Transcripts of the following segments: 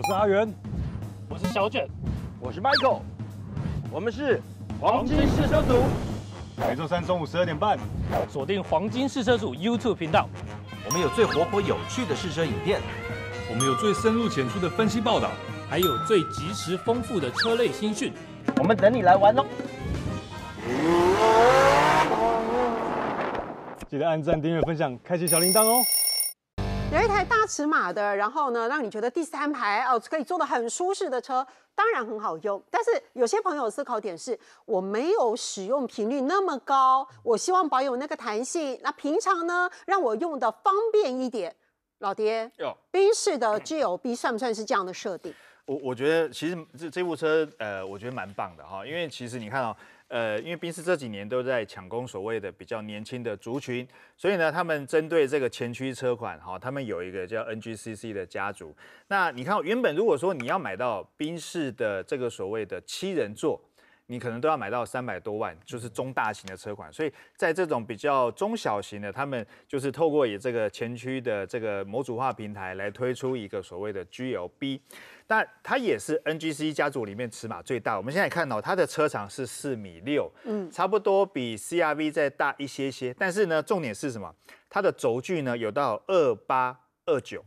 我是阿元，我是小卷，我是 Michael，我们是黄金试车组。每周三中午十二点半，锁定黄金试车组 YouTube 频道。我们有最活泼有趣的试车影片，我们有最深入浅出的分析报道，还有最及时丰富的车类新讯。我们等你来玩哦！记得按赞、订阅、分享，开启小铃铛哦！有一台大尺码的，然后呢，让你觉得第三排哦可以坐得很舒适的车，当然很好用。但是有些朋友思考点是，我没有使用频率那么高，我希望保有那个弹性。那平常呢，让我用的方便一点。老爹，宾士的 G O B 算不算是这样的设定？我我觉得其实这这部车，呃，我觉得蛮棒的哈，因为其实你看哦，呃，因为宾士这几年都在抢攻所谓的比较年轻的族群，所以呢，他们针对这个前驱车款哈，他们有一个叫 NGCC 的家族。那你看，原本如果说你要买到宾士的这个所谓的七人座。你可能都要买到三百多万，就是中大型的车款，所以在这种比较中小型的，他们就是透过以这个前驱的这个模组化平台来推出一个所谓的 G L B，但它也是 N G C 家族里面尺码最大。我们现在看到它的车长是四米六，嗯，差不多比 C R V 再大一些些，但是呢，重点是什么？它的轴距呢有到二八二九，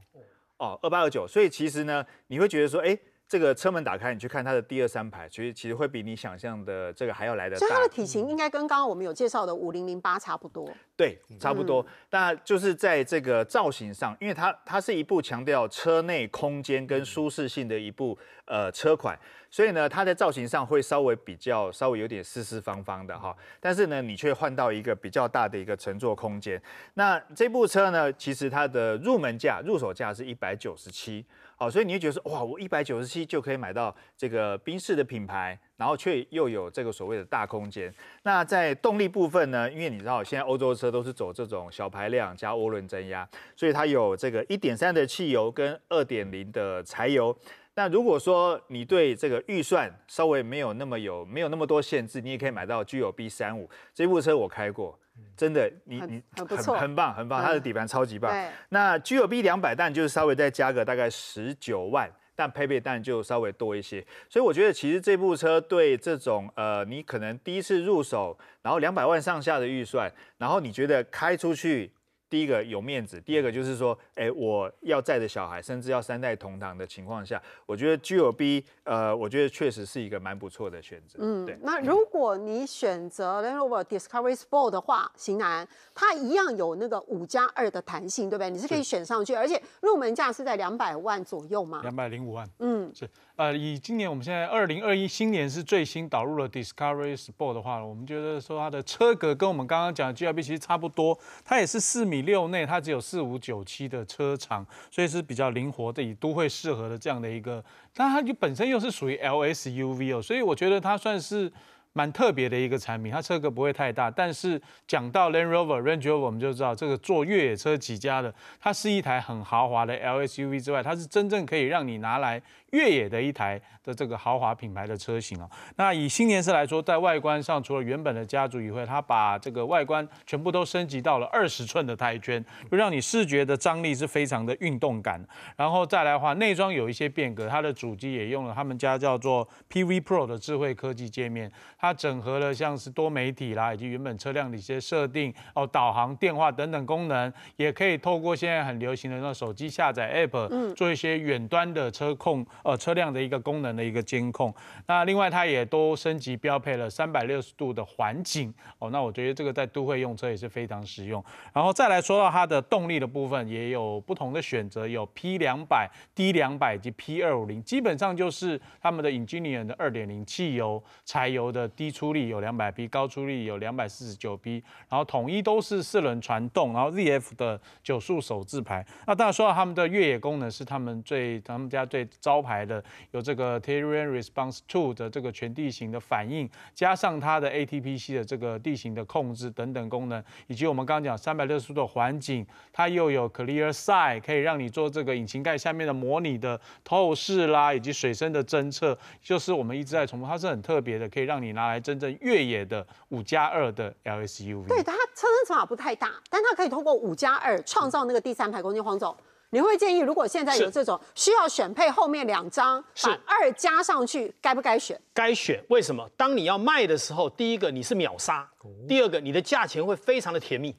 哦，二八二九，所以其实呢，你会觉得说，哎。这个车门打开，你去看它的第二三排，其实其实会比你想象的这个还要来的大。所以它的体型应该跟刚刚我们有介绍的五零零八差不多。对，差不多。那就是在这个造型上，因为它它是一部强调车内空间跟舒适性的一部呃车款，所以呢，它在造型上会稍微比较稍微有点四四方方的哈。但是呢，你却换到一个比较大的一个乘坐空间。那这部车呢，其实它的入门价入手价是一百九十七，好，所以你会觉得说哇，我一百九十七。就可以买到这个宾士的品牌，然后却又有这个所谓的大空间。那在动力部分呢？因为你知道，现在欧洲车都是走这种小排量加涡轮增压，所以它有这个一点三的汽油跟二点零的柴油。那如果说你对这个预算稍微没有那么有没有那么多限制，你也可以买到 G O B 三五这部车，我开过，真的，你你很很棒，很棒，它的底盘超级棒。那 G O B 两百但就是稍微再加个大概十九万。但配备但就稍微多一些，所以我觉得其实这部车对这种呃，你可能第一次入手，然后两百万上下的预算，然后你觉得开出去。第一个有面子，第二个就是说，哎，我要载的小孩，甚至要三代同堂的情况下，我觉得 G L B，呃，我觉得确实是一个蛮不错的选择。嗯，对。那如果你选择 Land Rover Discovery Sport 的话，型男，它一样有那个五加二的弹性，对不对？你是可以选上去，而且入门价是在两百万左右嘛。两百零五万。嗯，是。呃，以今年我们现在二零二一新年是最新导入了 Discovery Sport 的话，我们觉得说它的车格跟我们刚刚讲的 G L B 其实差不多，它也是四米。六内它只有四五九七的车长，所以是比较灵活的，以都会适合的这样的一个。但它就本身又是属于 L S U V 哦，所以我觉得它算是蛮特别的一个产品。它车格不会太大，但是讲到 Land Rover Range Rover，我们就知道这个做越野车起家的，它是一台很豪华的 L S U V 之外，它是真正可以让你拿来。越野的一台的这个豪华品牌的车型啊，那以新颜色来说，在外观上除了原本的家族以外，它把这个外观全部都升级到了二十寸的胎圈，让你视觉的张力是非常的运动感。然后再来的话，内装有一些变革，它的主机也用了他们家叫做 P V Pro 的智慧科技界面，它整合了像是多媒体啦，以及原本车辆的一些设定哦，导航、电话等等功能，也可以透过现在很流行的那手机下载 App 做一些远端的车控。呃，车辆的一个功能的一个监控，那另外它也都升级标配了三百六十度的环景哦，那我觉得这个在都会用车也是非常实用。然后再来说到它的动力的部分，也有不同的选择，有 P 两百、D 两百及 P 二五零，基本上就是他们的 n g i n i 里面的二点零汽油、柴油的低出力有两百匹，高出力有两百四十九匹，然后统一都是四轮传动，然后 ZF 的九速手自排。那大家说到他们的越野功能是他们最他们家最招牌。牌的有这个 Terrain Response Two 的这个全地形的反应，加上它的 ATPC 的这个地形的控制等等功能，以及我们刚刚讲三百六十度的环境，它又有 Clear Sight 可以让你做这个引擎盖下面的模拟的透视啦，以及水深的侦测，就是我们一直在重复，它是很特别的，可以让你拿来真正越野的五加二的 LSUV。对它车身长不太大，但它可以通过五加二创造那个第三排空间。黄总。你会建议，如果现在有这种需要选配后面两张，把二加上去，该不该选？该选，为什么？当你要卖的时候，第一个你是秒杀，第二个你的价钱会非常的甜蜜。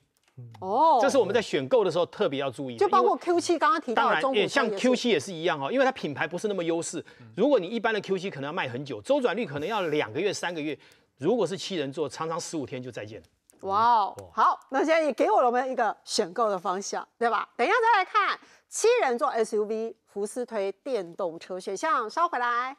哦，这是我们在选购的时候特别要注意。就包括 Q7，刚刚提到，当然也像 Q7 也是一样哦，因为它品牌不是那么优势。如果你一般的 Q7 可能要卖很久，周转率可能要两个月、三个月。如果是七人座，常常十五天就再见了。哇哦，好，那现在也给我了我们一个选购的方向，对吧？等一下再来看七人座 SUV 福斯推电动车选项，稍回来。